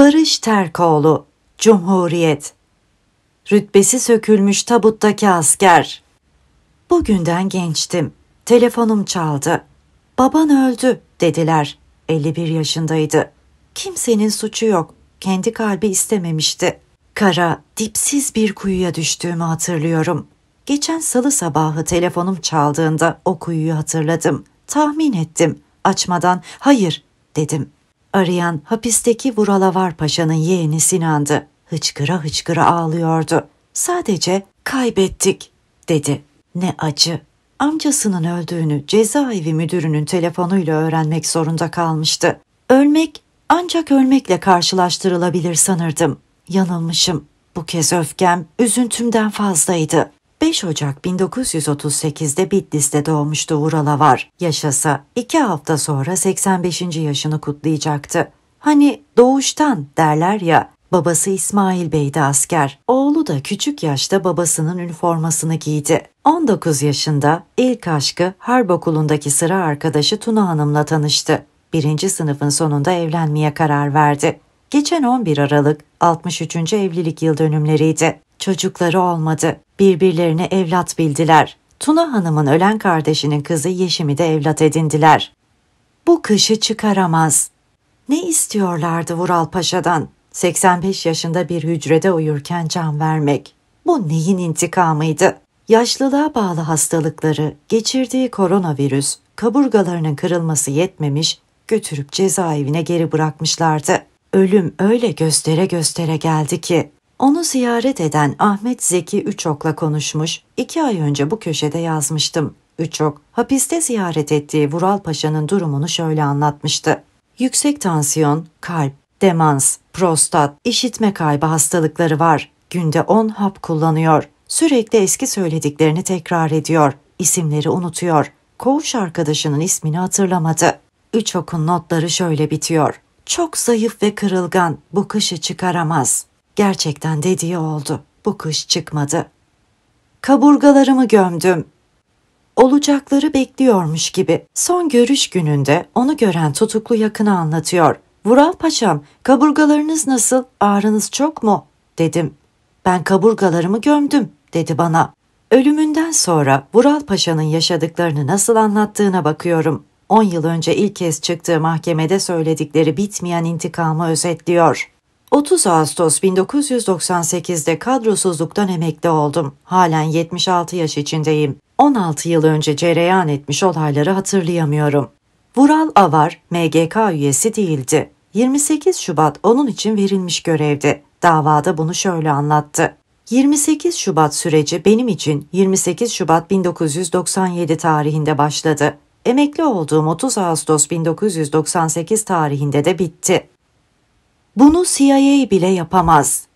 Barış Terkoğlu, Cumhuriyet Rütbesi sökülmüş tabuttaki asker. Bugünden gençtim. Telefonum çaldı. Baban öldü dediler. 51 yaşındaydı. Kimsenin suçu yok. Kendi kalbi istememişti. Kara, dipsiz bir kuyuya düştüğümü hatırlıyorum. Geçen salı sabahı telefonum çaldığında o kuyuyu hatırladım. Tahmin ettim. Açmadan hayır dedim. Arayan hapisteki Vuralavar Paşa'nın yeğeni Sinan'dı. Hıçkıra hıçkıra ağlıyordu. Sadece kaybettik dedi. Ne acı. Amcasının öldüğünü cezaevi müdürünün telefonuyla öğrenmek zorunda kalmıştı. Ölmek ancak ölmekle karşılaştırılabilir sanırdım. Yanılmışım. Bu kez öfkem üzüntümden fazlaydı. 5 Ocak 1938'de Bitlis'te doğmuştu Ural Avar. Yaşasa iki hafta sonra 85. yaşını kutlayacaktı. Hani doğuştan derler ya Babası İsmail Bey'di asker. Oğlu da küçük yaşta babasının üniformasını giydi. 19 yaşında ilk aşkı harp okulundaki sıra arkadaşı Tuna Hanım'la tanıştı. Birinci sınıfın sonunda evlenmeye karar verdi. Geçen 11 Aralık 63. evlilik yıl dönümleriydi. Çocukları olmadı. Birbirlerine evlat bildiler. Tuna Hanım'ın ölen kardeşinin kızı Yeşim'i de evlat edindiler. Bu kışı çıkaramaz. Ne istiyorlardı Vural Paşa'dan? 85 yaşında bir hücrede uyurken can vermek. Bu neyin intikamıydı? Yaşlılığa bağlı hastalıkları, geçirdiği koronavirüs, kaburgalarının kırılması yetmemiş, götürüp cezaevine geri bırakmışlardı. Ölüm öyle göstere göstere geldi ki onu ziyaret eden Ahmet Zeki Üçok'la konuşmuş, iki ay önce bu köşede yazmıştım. Üçok, hapiste ziyaret ettiği Vural Paşa'nın durumunu şöyle anlatmıştı. Yüksek tansiyon, kalp, demans, prostat, işitme kaybı hastalıkları var. Günde 10 hap kullanıyor. Sürekli eski söylediklerini tekrar ediyor. İsimleri unutuyor. Koğuş arkadaşının ismini hatırlamadı. Üçok'un notları şöyle bitiyor. Çok zayıf ve kırılgan, bu kışı çıkaramaz.'' Gerçekten dediği oldu. Bu kış çıkmadı. Kaburgalarımı gömdüm. Olacakları bekliyormuş gibi. Son görüş gününde onu gören tutuklu yakını anlatıyor. Vural Paşam, kaburgalarınız nasıl? Ağrınız çok mu? dedim. Ben kaburgalarımı gömdüm dedi bana. Ölümünden sonra Vural Paşa'nın yaşadıklarını nasıl anlattığına bakıyorum. 10 yıl önce ilk kez çıktığı mahkemede söyledikleri bitmeyen intikamı özetliyor. 30 Ağustos 1998'de kadrosuzluktan emekli oldum. Halen 76 yaş içindeyim. 16 yıl önce cereyan etmiş olayları hatırlayamıyorum. Vural Avar MGK üyesi değildi. 28 Şubat onun için verilmiş görevdi. Davada bunu şöyle anlattı. 28 Şubat süreci benim için 28 Şubat 1997 tarihinde başladı. Emekli olduğum 30 Ağustos 1998 tarihinde de bitti. Bunu CIA bile yapamaz.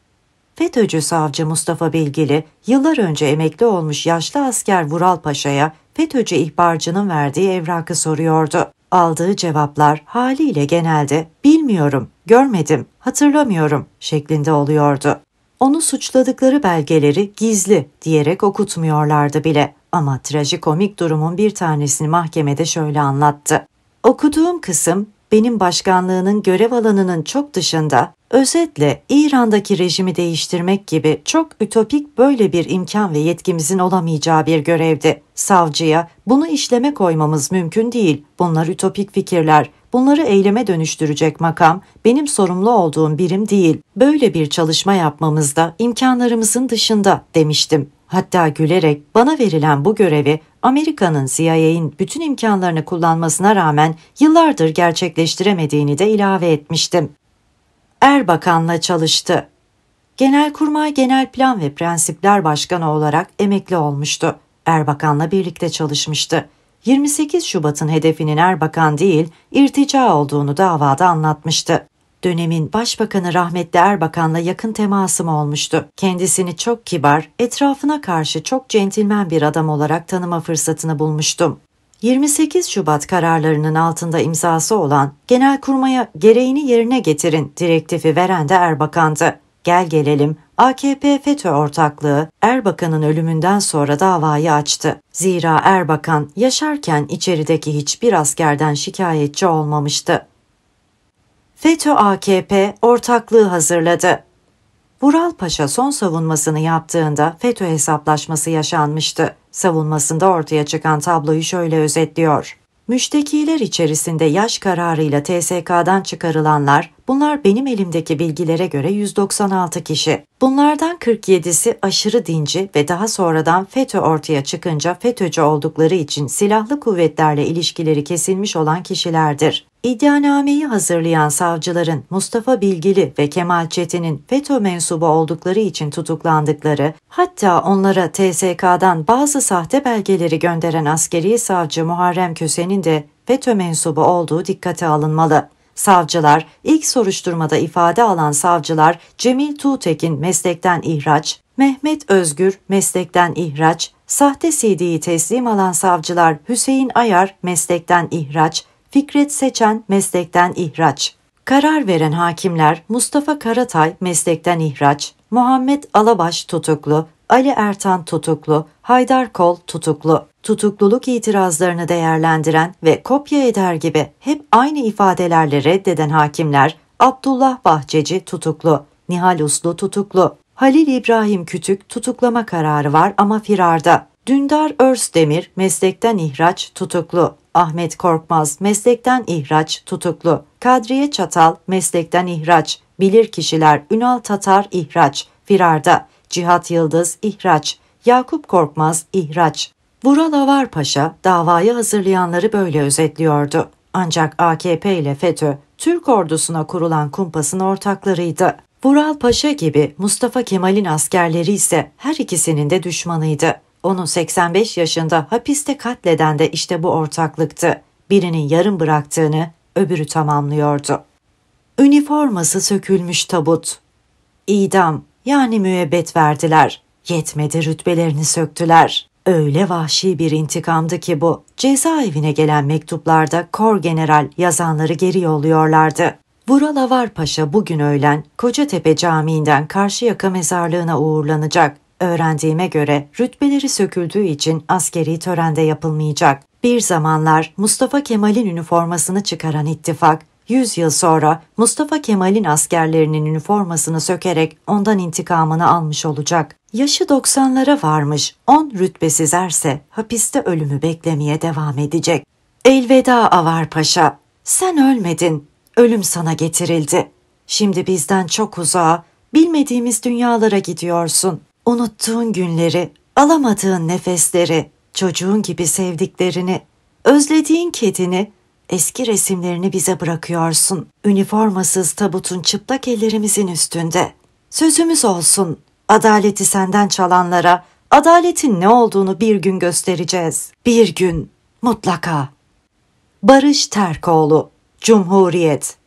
FETÖ'cü savcı Mustafa Bilgili, yıllar önce emekli olmuş yaşlı asker Vural Paşa'ya FETÖ'cü ihbarcının verdiği evrakı soruyordu. Aldığı cevaplar haliyle genelde bilmiyorum, görmedim, hatırlamıyorum şeklinde oluyordu. Onu suçladıkları belgeleri gizli diyerek okutmuyorlardı bile. Ama trajikomik durumun bir tanesini mahkemede şöyle anlattı. Okuduğum kısım benim başkanlığının görev alanının çok dışında özetle İran'daki rejimi değiştirmek gibi çok ütopik böyle bir imkan ve yetkimizin olamayacağı bir görevdi. Savcıya bunu işleme koymamız mümkün değil. Bunlar ütopik fikirler. Bunları eyleme dönüştürecek makam benim sorumlu olduğum birim değil. Böyle bir çalışma yapmamızda imkanlarımızın dışında demiştim. Hatta gülerek bana verilen bu görevi Amerika'nın CIA'in bütün imkanlarını kullanmasına rağmen yıllardır gerçekleştiremediğini de ilave etmiştim. Erbakan'la çalıştı. Genelkurmay Genel Plan ve Prensipler Başkanı olarak emekli olmuştu. Erbakan'la birlikte çalışmıştı. 28 Şubat'ın hedefinin Erbakan değil, irtica olduğunu davada anlatmıştı dönemin Başbakanı rahmetli Erbakan'la yakın temasım olmuştu. Kendisini çok kibar, etrafına karşı çok centilmen bir adam olarak tanıma fırsatını bulmuştum. 28 Şubat kararlarının altında imzası olan Genelkurmay'a gereğini yerine getirin direktifi veren de Erbakan'dı. Gel gelelim AKP FETÖ ortaklığı Erbakan'ın ölümünden sonra davayı açtı. Zira Erbakan yaşarken içerideki hiçbir askerden şikayetçi olmamıştı. FETÖ-AKP ortaklığı hazırladı. Vural Paşa son savunmasını yaptığında FETÖ hesaplaşması yaşanmıştı. Savunmasında ortaya çıkan tabloyu şöyle özetliyor. Müştekiler içerisinde yaş kararıyla TSK'dan çıkarılanlar, bunlar benim elimdeki bilgilere göre 196 kişi. Bunlardan 47'si aşırı dinci ve daha sonradan FETÖ ortaya çıkınca FETÖ'cü oldukları için silahlı kuvvetlerle ilişkileri kesilmiş olan kişilerdir. İddianameyi hazırlayan savcıların Mustafa Bilgili ve Kemal Çetin'in FETÖ mensubu oldukları için tutuklandıkları, hatta onlara TSK'dan bazı sahte belgeleri gönderen askeri savcı Muharrem Köse'nin de FETÖ mensubu olduğu dikkate alınmalı. Savcılar, ilk soruşturmada ifade alan savcılar Cemil Tuğtekin meslekten ihraç, Mehmet Özgür meslekten ihraç, sahte CD'yi teslim alan savcılar Hüseyin Ayar meslekten ihraç, Fikret Seçen meslekten ihraç. Karar veren hakimler Mustafa Karatay meslekten ihraç, Muhammed Alabaş tutuklu, Ali Ertan tutuklu, Haydar Kol tutuklu. Tutukluluk itirazlarını değerlendiren ve kopya eder gibi hep aynı ifadelerle reddeden hakimler Abdullah Bahçeci tutuklu, Nihal Uslu tutuklu, Halil İbrahim Kütük tutuklama kararı var ama firarda. Dündar Örsdemir meslekten ihraç tutuklu. Ahmet Korkmaz meslekten ihraç tutuklu. Kadriye Çatal meslekten ihraç. Bilir kişiler Ünal Tatar ihraç. Firarda. Cihat Yıldız ihraç. Yakup Korkmaz ihraç. Vural Avar Paşa davayı hazırlayanları böyle özetliyordu. Ancak AKP ile FETÖ Türk ordusuna kurulan kumpasın ortaklarıydı. Vural Paşa gibi Mustafa Kemal'in askerleri ise her ikisinin de düşmanıydı. Onu 85 yaşında hapiste katleden de işte bu ortaklıktı. Birinin yarım bıraktığını öbürü tamamlıyordu. Üniforması sökülmüş tabut. İdam yani müebbet verdiler. Yetmedi rütbelerini söktüler. Öyle vahşi bir intikamdı ki bu. Cezaevine gelen mektuplarda kor general yazanları geri yolluyorlardı. Vural Avar Paşa bugün öğlen Kocatepe Camii'nden Karşıyaka mezarlığına uğurlanacak. Öğrendiğime göre rütbeleri söküldüğü için askeri törende yapılmayacak. Bir zamanlar Mustafa Kemal'in üniformasını çıkaran ittifak, 100 yıl sonra Mustafa Kemal'in askerlerinin üniformasını sökerek ondan intikamını almış olacak. Yaşı 90'lara varmış 10 rütbesiz erse hapiste ölümü beklemeye devam edecek. Elveda Avar Paşa, sen ölmedin, ölüm sana getirildi. Şimdi bizden çok uzağa, bilmediğimiz dünyalara gidiyorsun. Unuttuğun günleri, alamadığın nefesleri, çocuğun gibi sevdiklerini, özlediğin kedini, eski resimlerini bize bırakıyorsun. Üniformasız tabutun çıplak ellerimizin üstünde. Sözümüz olsun, adaleti senden çalanlara, adaletin ne olduğunu bir gün göstereceğiz. Bir gün, mutlaka. Barış Terkoğlu, Cumhuriyet